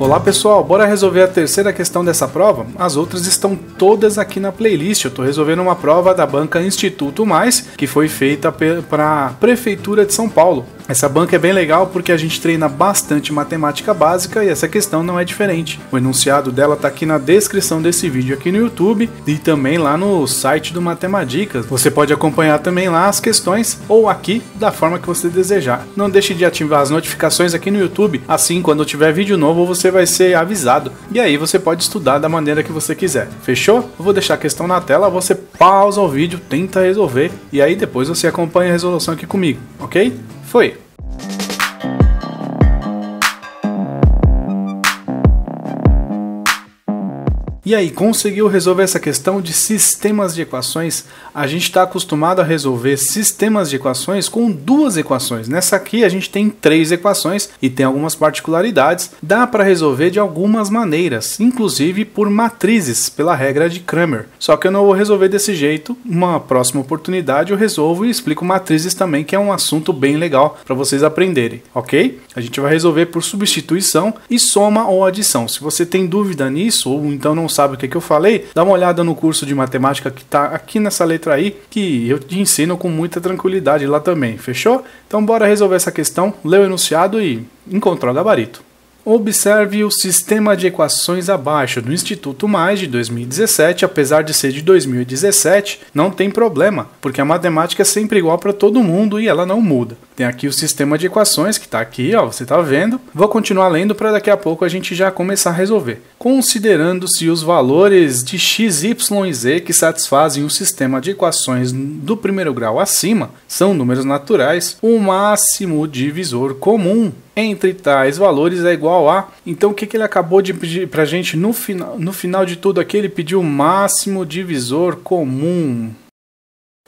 Olá pessoal, bora resolver a terceira questão dessa prova? As outras estão todas aqui na playlist. Eu estou resolvendo uma prova da banca Instituto Mais, que foi feita para a Prefeitura de São Paulo. Essa banca é bem legal porque a gente treina bastante matemática básica e essa questão não é diferente. O enunciado dela está aqui na descrição desse vídeo aqui no YouTube e também lá no site do Matemadicas. Você pode acompanhar também lá as questões ou aqui da forma que você desejar. Não deixe de ativar as notificações aqui no YouTube, assim quando tiver vídeo novo você vai ser avisado e aí você pode estudar da maneira que você quiser. Fechou? Eu vou deixar a questão na tela, você pausa o vídeo, tenta resolver e aí depois você acompanha a resolução aqui comigo, ok? Foi. E aí, conseguiu resolver essa questão de sistemas de equações? A gente está acostumado a resolver sistemas de equações com duas equações. Nessa aqui a gente tem três equações e tem algumas particularidades. Dá para resolver de algumas maneiras, inclusive por matrizes, pela regra de Kramer. Só que eu não vou resolver desse jeito. Uma próxima oportunidade eu resolvo e explico matrizes também, que é um assunto bem legal para vocês aprenderem, ok? A gente vai resolver por substituição e soma ou adição. Se você tem dúvida nisso ou então não sabe sabe o que, que eu falei, dá uma olhada no curso de matemática que está aqui nessa letra aí, que eu te ensino com muita tranquilidade lá também, fechou? Então bora resolver essa questão, lê o enunciado e encontrou o gabarito. Observe o sistema de equações abaixo do Instituto Mais de 2017, apesar de ser de 2017, não tem problema, porque a matemática é sempre igual para todo mundo e ela não muda. Tem aqui o sistema de equações que está aqui, ó, você está vendo. Vou continuar lendo para daqui a pouco a gente já começar a resolver. Considerando-se os valores de x, y e z que satisfazem o sistema de equações do primeiro grau acima, são números naturais, o máximo divisor comum entre tais valores é igual a. Então o que, que ele acabou de pedir para a gente no final, no final de tudo aqui? Ele pediu o máximo divisor comum.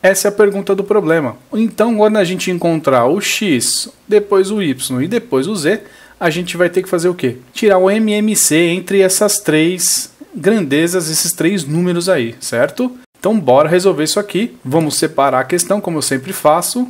Essa é a pergunta do problema. Então, quando a gente encontrar o x, depois o y e depois o z, a gente vai ter que fazer o quê? Tirar o MMC entre essas três grandezas, esses três números aí, certo? Então, bora resolver isso aqui. Vamos separar a questão, como eu sempre faço.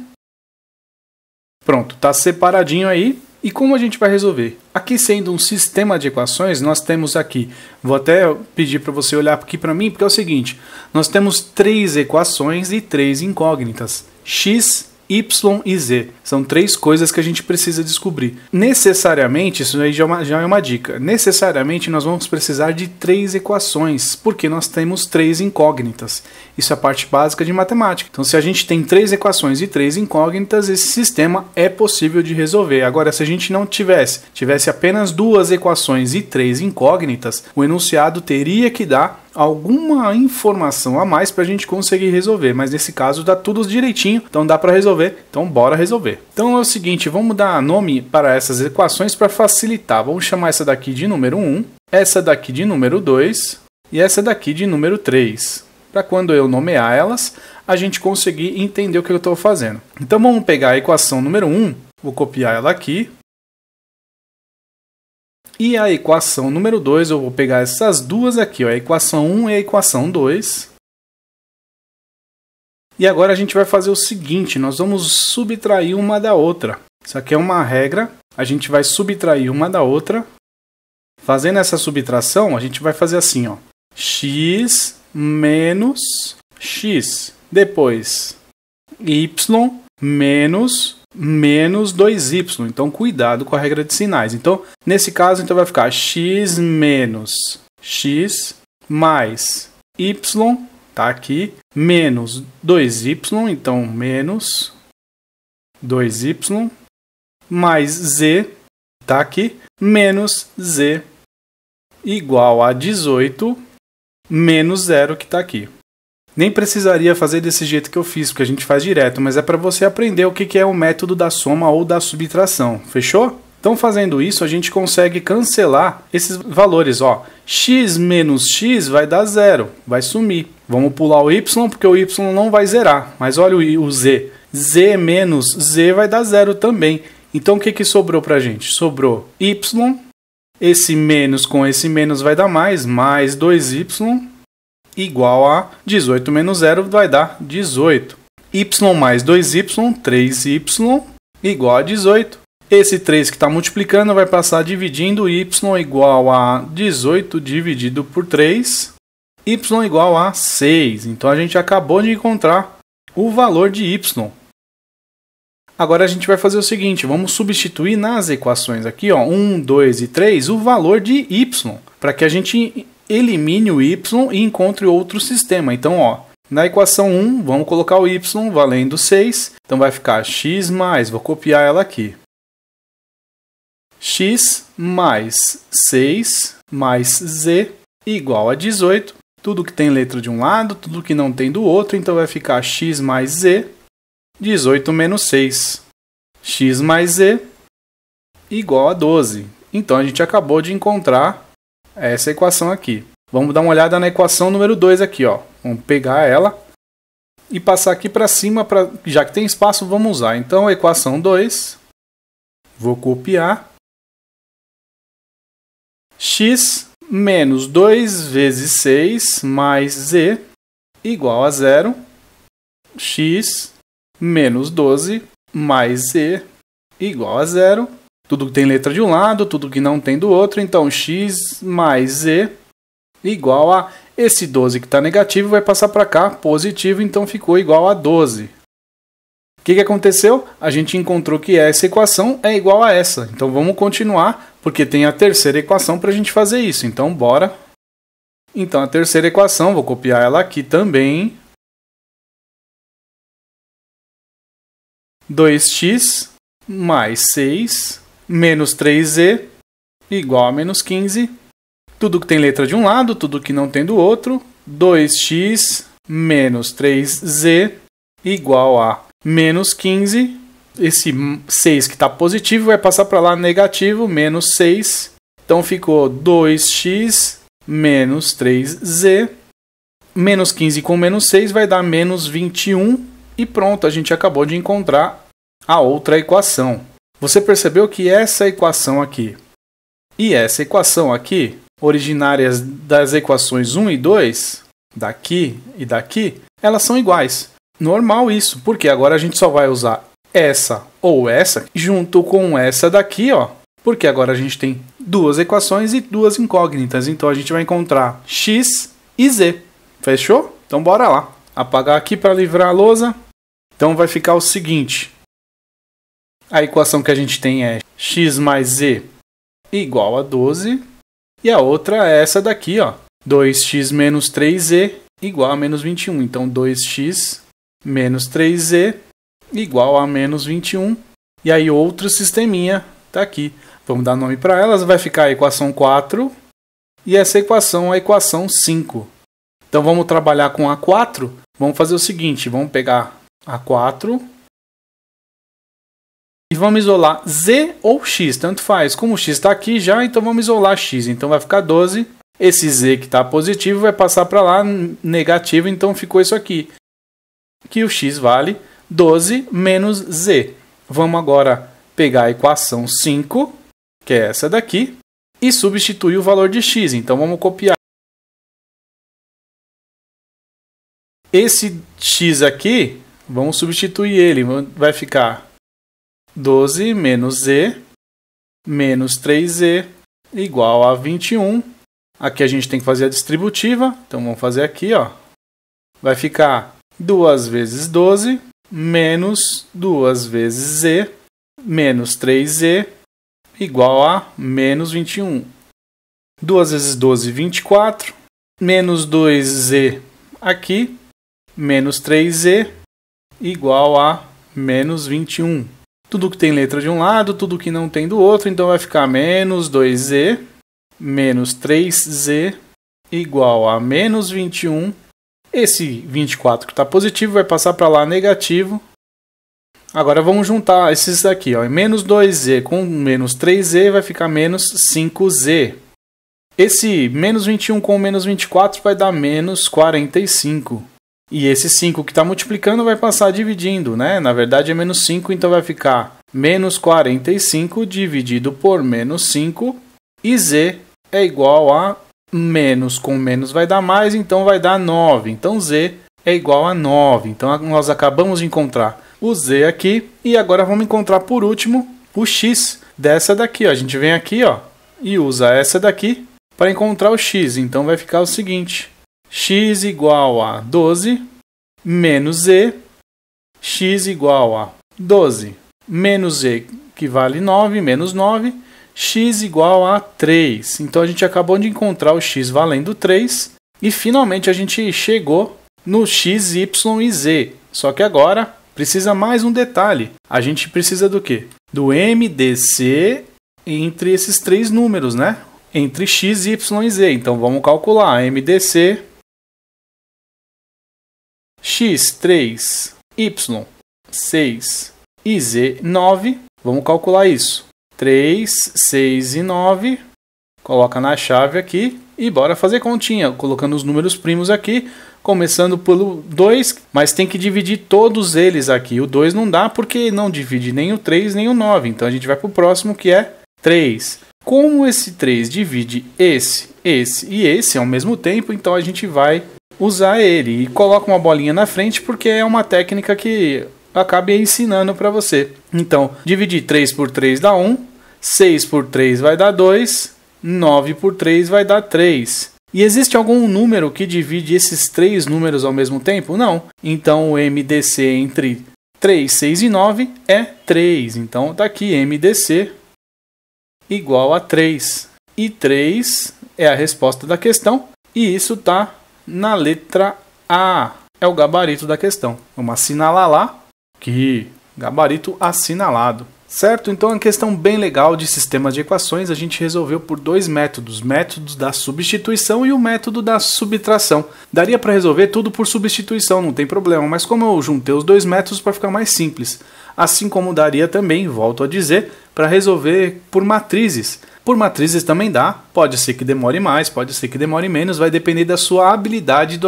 Pronto, está separadinho aí. E como a gente vai resolver? Aqui sendo um sistema de equações, nós temos aqui, vou até pedir para você olhar aqui para mim, porque é o seguinte, nós temos três equações e três incógnitas, x, Y e Z. São três coisas que a gente precisa descobrir. Necessariamente, isso aí já é uma, já é uma dica, necessariamente nós vamos precisar de três equações, porque nós temos três incógnitas. Isso é a parte básica de matemática. Então, se a gente tem três equações e três incógnitas, esse sistema é possível de resolver. Agora, se a gente não tivesse, tivesse apenas duas equações e três incógnitas, o enunciado teria que dar alguma informação a mais para a gente conseguir resolver. Mas nesse caso dá tudo direitinho, então dá para resolver, então bora resolver. Então é o seguinte, vamos dar nome para essas equações para facilitar. Vamos chamar essa daqui de número 1, essa daqui de número 2 e essa daqui de número 3. Para quando eu nomear elas, a gente conseguir entender o que eu estou fazendo. Então vamos pegar a equação número 1, vou copiar ela aqui, e a equação número 2, eu vou pegar essas duas aqui, ó, a equação 1 um e a equação 2. E agora a gente vai fazer o seguinte, nós vamos subtrair uma da outra. Isso aqui é uma regra, a gente vai subtrair uma da outra. Fazendo essa subtração, a gente vai fazer assim, ó, x menos x. Depois, y menos menos 2y. Então, cuidado com a regra de sinais. Então, nesse caso, então vai ficar x menos x mais y, tá aqui, menos 2y, então menos 2y, mais z, tá aqui, menos z igual a 18 menos zero que está aqui. Nem precisaria fazer desse jeito que eu fiz, porque a gente faz direto, mas é para você aprender o que é o método da soma ou da subtração, fechou? Então, fazendo isso, a gente consegue cancelar esses valores. Ó, x menos x vai dar zero, vai sumir. Vamos pular o y, porque o y não vai zerar. Mas olha o z. z menos z vai dar zero também. Então, o que, que sobrou para a gente? Sobrou y. Esse menos com esse menos vai dar mais, mais 2y igual a 18 menos 0 vai dar 18. y mais 2y, 3y igual a 18. Esse 3 que está multiplicando vai passar dividindo y igual a 18 dividido por 3, y igual a 6. Então a gente acabou de encontrar o valor de y. Agora a gente vai fazer o seguinte, vamos substituir nas equações aqui, ó, 1, 2 e 3, o valor de y, para que a gente elimine o y e encontre outro sistema. Então, ó, na equação 1, vamos colocar o y valendo 6. Então vai ficar x mais, vou copiar ela aqui. x mais 6 mais z igual a 18. Tudo que tem letra de um lado, tudo que não tem do outro, então vai ficar x mais z, 18 menos 6. x mais z igual a 12. Então a gente acabou de encontrar é essa equação aqui. Vamos dar uma olhada na equação número 2 aqui, ó. Vamos pegar ela e passar aqui para cima, pra, já que tem espaço, vamos usar. Então, a equação 2, vou copiar. x menos 2 vezes 6 mais z igual a zero. x menos 12 mais z igual a zero. Tudo que tem letra de um lado, tudo que não tem do outro. Então, x mais z igual a esse 12 que está negativo vai passar para cá, positivo, então ficou igual a 12. O que, que aconteceu? A gente encontrou que essa equação é igual a essa. Então vamos continuar, porque tem a terceira equação para a gente fazer isso. Então bora. Então a terceira equação, vou copiar ela aqui também. 2x mais 6 menos 3z igual a menos 15. Tudo que tem letra de um lado, tudo que não tem do outro. 2x menos 3z igual a menos 15. Esse 6 que está positivo vai passar para lá negativo, menos 6. Então ficou 2x menos 3z. Menos 15 com menos 6 vai dar menos 21. E pronto, a gente acabou de encontrar a outra equação. Você percebeu que essa equação aqui e essa equação aqui, originárias das equações 1 e 2, daqui e daqui, elas são iguais. Normal isso, porque agora a gente só vai usar essa ou essa junto com essa daqui, ó, porque agora a gente tem duas equações e duas incógnitas, então a gente vai encontrar x e z. Fechou? Então bora lá. Apagar aqui para livrar a lousa. Então vai ficar o seguinte: a equação que a gente tem é x mais z igual a 12. E a outra é essa daqui, ó. 2x menos 3z igual a menos 21. Então, 2x menos 3z igual a menos 21. E aí, outro sisteminha está aqui. Vamos dar nome para elas. Vai ficar a equação 4. E essa equação é a equação 5. Então, vamos trabalhar com a 4. Vamos fazer o seguinte. Vamos pegar a 4 vamos isolar Z ou X, tanto faz. Como X está aqui já, então vamos isolar X. Então vai ficar 12. Esse Z que está positivo vai passar para lá negativo, então ficou isso aqui. Que o X vale 12 menos Z. Vamos agora pegar a equação 5, que é essa daqui, e substituir o valor de X. Então vamos copiar. Esse X aqui, vamos substituir ele. Vai ficar 12 menos z menos 3z igual a 21. Aqui a gente tem que fazer a distributiva, então vamos fazer aqui, ó. Vai ficar 2 vezes 12 menos 2 vezes z menos 3z igual a menos 21. 2 vezes 12, 24. Menos 2z aqui, menos 3z igual a menos 21 tudo que tem letra de um lado, tudo que não tem do outro, então vai ficar menos 2z menos 3z igual a menos 21. Esse 24 que está positivo vai passar para lá negativo. Agora vamos juntar esses daqui. Ó. Menos 2z com menos 3z vai ficar menos 5z. Esse menos 21 com menos 24 vai dar menos 45. E esse 5 que está multiplicando vai passar dividindo, né? Na verdade é menos 5, então vai ficar menos 45 dividido por menos 5. E z é igual a menos com menos vai dar mais, então vai dar 9. Então z é igual a 9. Então nós acabamos de encontrar o z aqui. E agora vamos encontrar por último o x dessa daqui. Ó. A gente vem aqui ó, e usa essa daqui para encontrar o x. Então vai ficar o seguinte x igual a 12 menos z, x igual a 12 menos z, que vale 9, menos 9, x igual a 3. Então a gente acabou de encontrar o x valendo 3 e finalmente a gente chegou no x, y e z. Só que agora precisa mais um detalhe. A gente precisa do quê? Do MDC entre esses três números, né? Entre x, y e z. Então vamos calcular MDC x3, y6 e z9. Vamos calcular isso. 3, 6 e 9. Coloca na chave aqui e bora fazer continha, colocando os números primos aqui, começando pelo 2, mas tem que dividir todos eles aqui. O 2 não dá porque não divide nem o 3 nem o 9, então a gente vai para o próximo que é 3. Como esse 3 divide esse, esse e esse ao mesmo tempo, então a gente vai usar ele. E coloca uma bolinha na frente porque é uma técnica que acaba ensinando para você. Então, dividir 3 por 3 dá 1, 6 por 3 vai dar 2, 9 por 3 vai dar 3. E existe algum número que divide esses três números ao mesmo tempo? Não. Então o MDC entre 3, 6 e 9 é 3. Então está aqui MDC igual a 3. E 3 é a resposta da questão. E isso está na letra A. É o gabarito da questão. Vamos assinalar lá que gabarito assinalado. Certo? Então é uma questão bem legal de sistemas de equações. A gente resolveu por dois métodos: métodos da substituição e o método da subtração. Daria para resolver tudo por substituição, não tem problema, mas como eu juntei os dois métodos para ficar mais simples. Assim como daria também, volto a dizer, para resolver por matrizes. Por matrizes também dá, pode ser que demore mais, pode ser que demore menos, vai depender da sua habilidade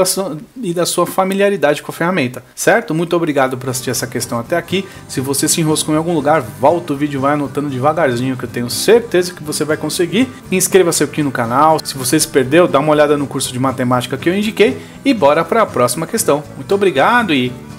e da sua familiaridade com a ferramenta, certo? Muito obrigado por assistir essa questão até aqui. Se você se enroscou em algum lugar, volta o vídeo e vai anotando devagarzinho, que eu tenho certeza que você vai conseguir. Inscreva-se aqui no canal, se você se perdeu, dá uma olhada no curso de matemática que eu indiquei e bora para a próxima questão. Muito obrigado e